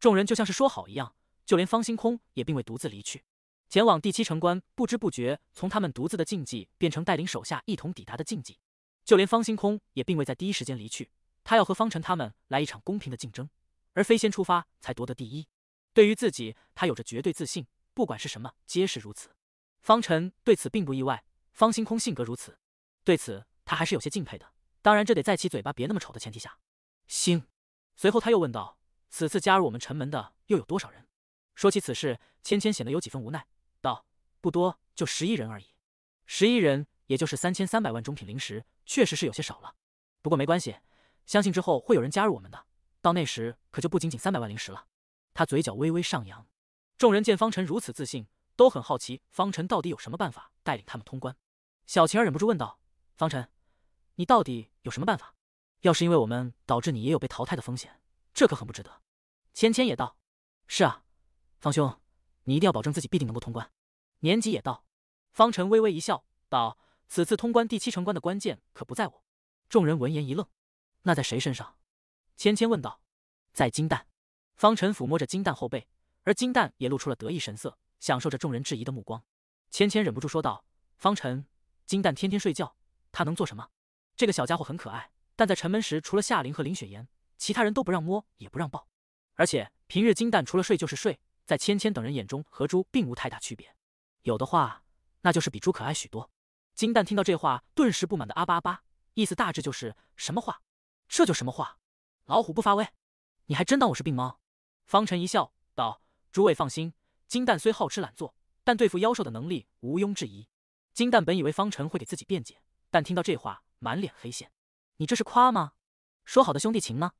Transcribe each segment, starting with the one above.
众人就像是说好一样，就连方星空也并未独自离去，前往第七城关。不知不觉，从他们独自的竞技变成带领手下一同抵达的竞技。就连方星空也并未在第一时间离去，他要和方辰他们来一场公平的竞争，而非先出发才夺得第一。对于自己，他有着绝对自信，不管是什么，皆是如此。方辰对此并不意外，方星空性格如此，对此他还是有些敬佩的。当然，这得在其嘴巴别那么丑的前提下。星，随后他又问道。此次加入我们城门的又有多少人？说起此事，芊芊显得有几分无奈，道：“不多，就十一人而已。十一人，也就是三千三百万中品灵石，确实是有些少了。不过没关系，相信之后会有人加入我们的，到那时可就不仅仅三百万灵石了。”他嘴角微微上扬。众人见方辰如此自信，都很好奇方辰到底有什么办法带领他们通关。小晴儿忍不住问道：“方辰，你到底有什么办法？要是因为我们导致你也有被淘汰的风险，这可很不值得。”芊芊也道：“是啊，方兄，你一定要保证自己必定能够通关。”年级也道。方辰微微一笑，道：“此次通关第七城关的关键可不在我。”众人闻言一愣，“那在谁身上？”芊芊问道。“在金蛋。”方辰抚摸着金蛋后背，而金蛋也露出了得意神色，享受着众人质疑的目光。芊芊忍不住说道：“方辰，金蛋天天睡觉，他能做什么？这个小家伙很可爱，但在城门时，除了夏琳和林雪妍，其他人都不让摸，也不让抱。”而且平日金蛋除了睡就是睡，在芊芊等人眼中和猪并无太大区别，有的话那就是比猪可爱许多。金蛋听到这话，顿时不满的阿巴阿巴，意思大致就是什么话？这就什么话？老虎不发威，你还真当我是病猫？方辰一笑道：“诸位放心，金蛋虽好吃懒做，但对付妖兽的能力毋庸置疑。”金蛋本以为方辰会给自己辩解，但听到这话，满脸黑线。你这是夸吗？说好的兄弟情呢？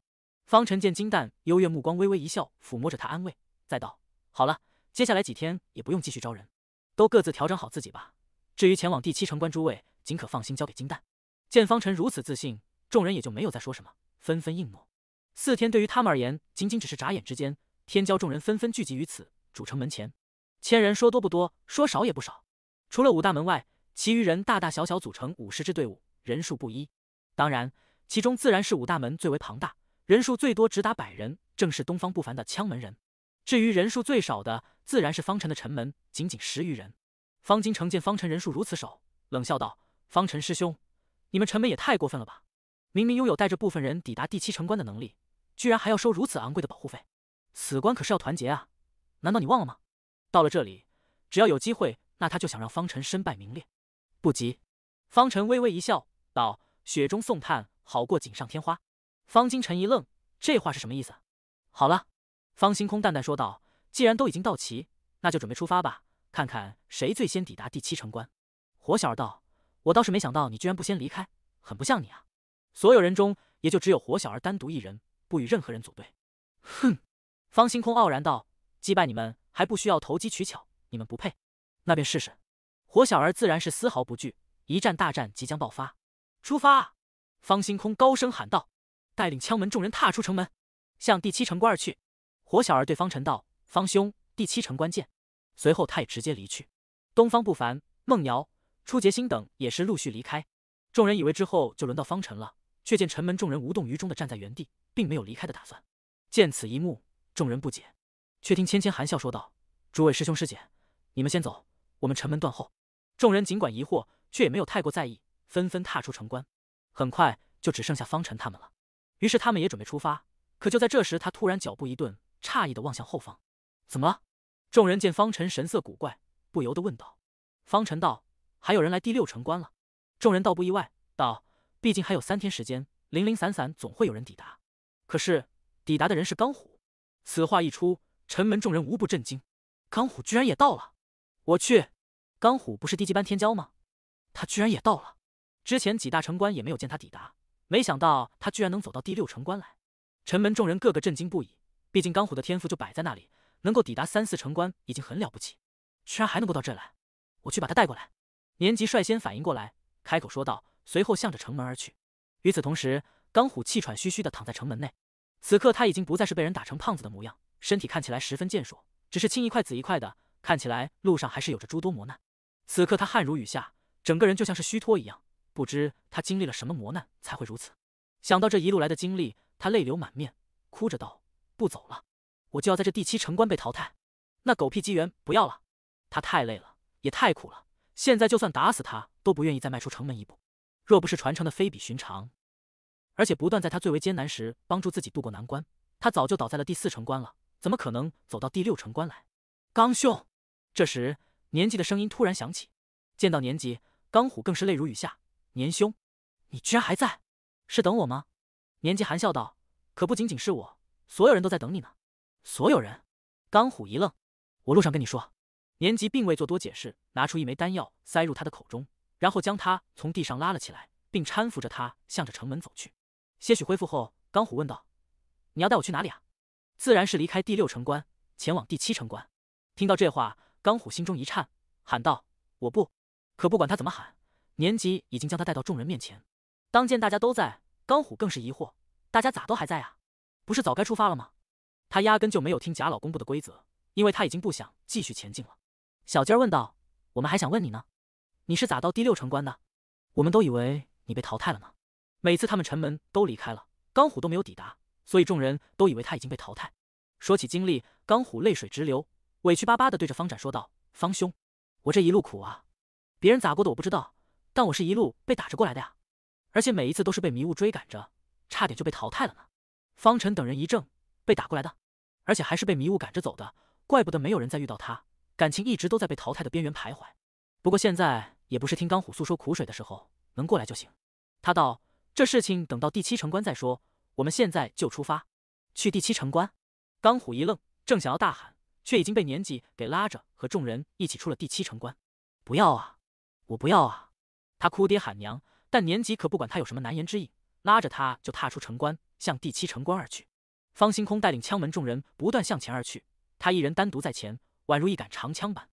方辰见金蛋幽怨目光，微微一笑，抚摸着他安慰，再道：“好了，接下来几天也不用继续招人，都各自调整好自己吧。至于前往第七城关，诸位尽可放心交给金蛋。”见方辰如此自信，众人也就没有再说什么，纷纷应诺。四天对于他们而言，仅仅只是眨眼之间。天骄众人纷纷聚集于此，主城门前，千人说多不多，说少也不少。除了五大门外，其余人大大小小组成五十支队伍，人数不一。当然，其中自然是五大门最为庞大。人数最多只达百人，正是东方不凡的枪门人。至于人数最少的，自然是方辰的城门，仅仅十余人。方金城见方辰人数如此少，冷笑道：“方辰师兄，你们城门也太过分了吧！明明拥有带着部分人抵达第七城关的能力，居然还要收如此昂贵的保护费。此关可是要团结啊，难道你忘了吗？”到了这里，只要有机会，那他就想让方辰身败名裂。不急，方辰微微一笑，道：“雪中送炭好过锦上添花。”方金晨一愣，这话是什么意思？好了，方星空淡淡说道：“既然都已经到齐，那就准备出发吧，看看谁最先抵达第七城关。”火小儿道：“我倒是没想到你居然不先离开，很不像你啊！”所有人中，也就只有火小儿单独一人，不与任何人组队。哼！方星空傲然道：“击败你们还不需要投机取巧，你们不配。那便试试。”火小儿自然是丝毫不惧，一战大战即将爆发，出发！方星空高声喊道。带领枪门众人踏出城门，向第七城关而去。火小儿对方辰道：“方兄，第七城关见。”随后他也直接离去。东方不凡、孟瑶、初杰星等也是陆续离开。众人以为之后就轮到方辰了，却见城门众人无动于衷的站在原地，并没有离开的打算。见此一幕，众人不解，却听芊芊含笑说道：“诸位师兄师姐，你们先走，我们城门断后。”众人尽管疑惑，却也没有太过在意，纷纷踏出城关。很快就只剩下方辰他们了。于是他们也准备出发，可就在这时，他突然脚步一顿，诧异的望向后方。怎么众人见方辰神色古怪，不由得问道。方辰道：“还有人来第六城关了。”众人倒不意外，道：“毕竟还有三天时间，零零散散总会有人抵达。”可是抵达的人是钢虎。此话一出，城门众人无不震惊：钢虎居然也到了！我去，钢虎不是低级班天骄吗？他居然也到了！之前几大城关也没有见他抵达。没想到他居然能走到第六城关来，城门众人个个震惊不已。毕竟钢虎的天赋就摆在那里，能够抵达三四城关已经很了不起，居然还能够到这来。我去把他带过来。年级率先反应过来，开口说道，随后向着城门而去。与此同时，钢虎气喘吁吁的躺在城门内，此刻他已经不再是被人打成胖子的模样，身体看起来十分健硕，只是青一块紫一块的，看起来路上还是有着诸多磨难。此刻他汗如雨下，整个人就像是虚脱一样。不知他经历了什么磨难才会如此。想到这一路来的经历，他泪流满面，哭着道：“不走了，我就要在这第七城关被淘汰，那狗屁机缘不要了。”他太累了，也太苦了。现在就算打死他，都不愿意再迈出城门一步。若不是传承的非比寻常，而且不断在他最为艰难时帮助自己渡过难关，他早就倒在了第四城关了。怎么可能走到第六城关来？刚兄，这时年纪的声音突然响起。见到年纪，刚虎更是泪如雨下。年兄，你居然还在，是等我吗？年纪含笑道，可不仅仅是我，所有人都在等你呢。所有人？钢虎一愣，我路上跟你说。年纪并未做多解释，拿出一枚丹药塞入他的口中，然后将他从地上拉了起来，并搀扶着他向着城门走去。些许恢复后，钢虎问道：“你要带我去哪里啊？”自然是离开第六城关，前往第七城关。听到这话，钢虎心中一颤，喊道：“我不！”可不管他怎么喊。年级已经将他带到众人面前，当见大家都在，钢虎更是疑惑：大家咋都还在啊？不是早该出发了吗？他压根就没有听贾老公布的规则，因为他已经不想继续前进了。小鸡儿问道：“我们还想问你呢，你是咋到第六城关的？我们都以为你被淘汰了呢。每次他们城门都离开了，钢虎都没有抵达，所以众人都以为他已经被淘汰。”说起经历，钢虎泪水直流，委屈巴巴地对着方展说道：“方兄，我这一路苦啊，别人咋过的我不知道。”但我是一路被打着过来的呀，而且每一次都是被迷雾追赶着，差点就被淘汰了呢。方辰等人一怔，被打过来的，而且还是被迷雾赶着走的，怪不得没有人再遇到他，感情一直都在被淘汰的边缘徘徊。不过现在也不是听钢虎诉说苦水的时候，能过来就行。他道：“这事情等到第七城关再说，我们现在就出发，去第七城关。”钢虎一愣，正想要大喊，却已经被年纪给拉着和众人一起出了第七城关。不要啊！我不要啊！他哭爹喊娘，但年级可不管他有什么难言之隐，拉着他就踏出城关，向第七城关而去。方星空带领枪门众人不断向前而去，他一人单独在前，宛如一杆长枪般；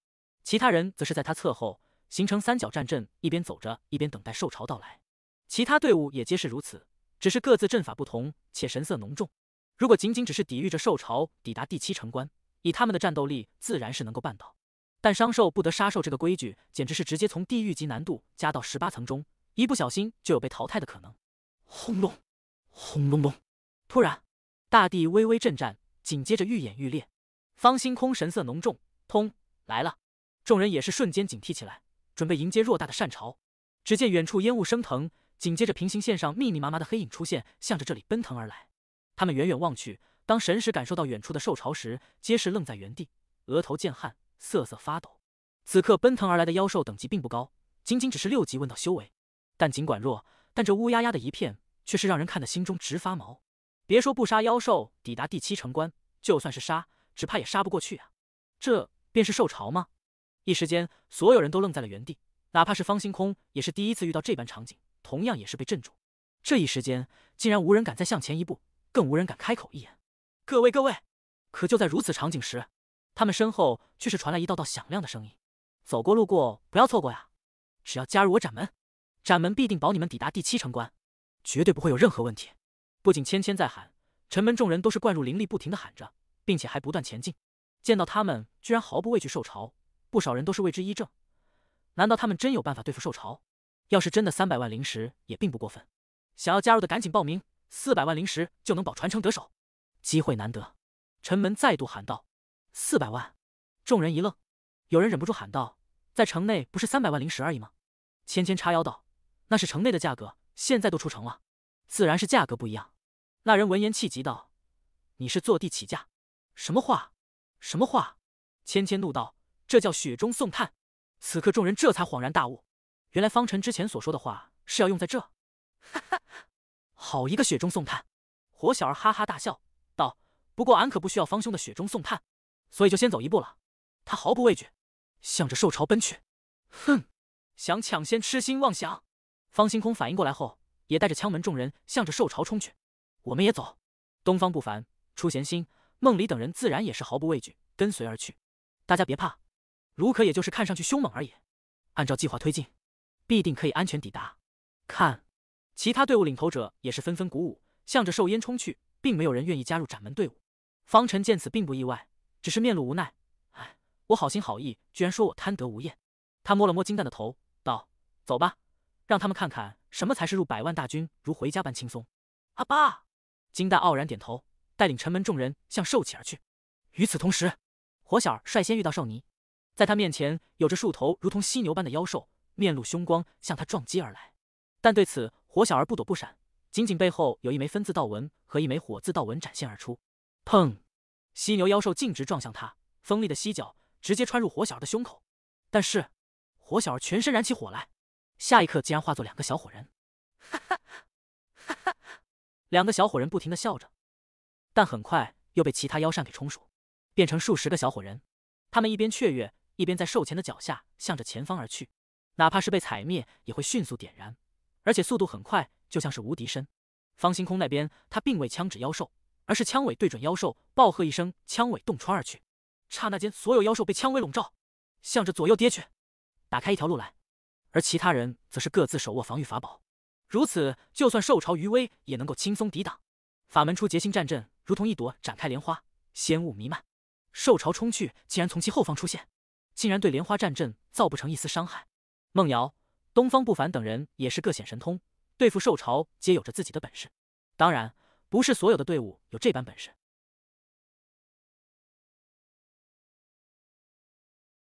其他人则是在他侧后，形成三角战阵，一边走着，一边等待受潮到来。其他队伍也皆是如此，只是各自阵法不同，且神色浓重。如果仅仅只是抵御着受潮抵达第七城关，以他们的战斗力，自然是能够办到。但伤兽不得杀兽，这个规矩简直是直接从地狱级难度加到十八层中，一不小心就有被淘汰的可能。轰隆，轰隆隆！突然，大地微微震颤，紧接着愈演愈烈。方星空神色浓重，通来了！众人也是瞬间警惕起来，准备迎接偌大的善潮。只见远处烟雾升腾，紧接着平行线上密密麻麻的黑影出现，向着这里奔腾而来。他们远远望去，当神识感受到远处的兽潮时，皆是愣在原地，额头见汗。瑟瑟发抖。此刻奔腾而来的妖兽等级并不高，仅仅只是六级问道修为，但尽管弱，但这乌压压的一片却是让人看得心中直发毛。别说不杀妖兽抵达第七城关，就算是杀，只怕也杀不过去啊！这便是受潮吗？一时间，所有人都愣在了原地，哪怕是方星空也是第一次遇到这般场景，同样也是被镇住。这一时间，竟然无人敢再向前一步，更无人敢开口一眼。各位各位！可就在如此场景时。他们身后却是传来一道道响亮的声音：“走过路过，不要错过呀！只要加入我斩门，斩门必定保你们抵达第七城关，绝对不会有任何问题。”不仅芊芊在喊，城门众人都是灌入灵力，不停的喊着，并且还不断前进。见到他们居然毫不畏惧受潮，不少人都是为之一怔。难道他们真有办法对付受潮？要是真的，三百万灵石也并不过分。想要加入的赶紧报名，四百万灵石就能保传承得手，机会难得。城门再度喊道。四百万，众人一愣，有人忍不住喊道：“在城内不是三百万灵石而已吗？”芊芊叉腰道：“那是城内的价格，现在都出城了，自然是价格不一样。”那人闻言气急道：“你是坐地起价？什么话？什么话？”芊芊怒道：“这叫雪中送炭。”此刻众人这才恍然大悟，原来方辰之前所说的话是要用在这。哈哈，好一个雪中送炭！火小儿哈哈大笑道：“不过俺可不需要方兄的雪中送炭。”所以就先走一步了。他毫不畏惧，向着兽潮奔去。哼，想抢先，痴心妄想！方星空反应过来后，也带着枪门众人向着兽潮冲去。我们也走。东方不凡、出贤心、梦里等人自然也是毫不畏惧，跟随而去。大家别怕，卢可也就是看上去凶猛而已。按照计划推进，必定可以安全抵达。看，其他队伍领头者也是纷纷鼓舞，向着兽烟冲去，并没有人愿意加入斩门队伍。方辰见此，并不意外。只是面露无奈，哎，我好心好意，居然说我贪得无厌。他摸了摸金蛋的头，道：“走吧，让他们看看什么才是入百万大军如回家般轻松。”阿爸，金蛋傲然点头，带领城门众人向兽起而去。与此同时，火小儿率先遇到兽尼，在他面前有着数头如同犀牛般的妖兽，面露凶光向他撞击而来。但对此，火小儿不躲不闪，仅仅背后有一枚分字道纹和一枚火字道纹展现而出，砰！犀牛妖兽径直撞向他，锋利的犀角直接穿入火小儿的胸口。但是，火小儿全身燃起火来，下一刻竟然化作两个小火人。哈哈哈，哈哈哈！两个小火人不停的笑着，但很快又被其他妖扇给冲熟，变成数十个小火人。他们一边雀跃，一边在兽前的脚下向着前方而去，哪怕是被踩灭，也会迅速点燃，而且速度很快，就像是无敌身。方星空那边，他并未枪指妖兽。而是枪尾对准妖兽，暴喝一声，枪尾洞穿而去。刹那间，所有妖兽被枪尾笼罩，向着左右跌去，打开一条路来。而其他人则是各自手握防御法宝，如此，就算兽潮余威也能够轻松抵挡。法门出结心战阵，如同一朵展开莲花，仙雾弥漫。兽潮冲去，竟然从其后方出现，竟然对莲花战阵造不成一丝伤害。梦瑶、东方不凡等人也是各显神通，对付兽潮皆有着自己的本事。当然。不是所有的队伍有这般本事。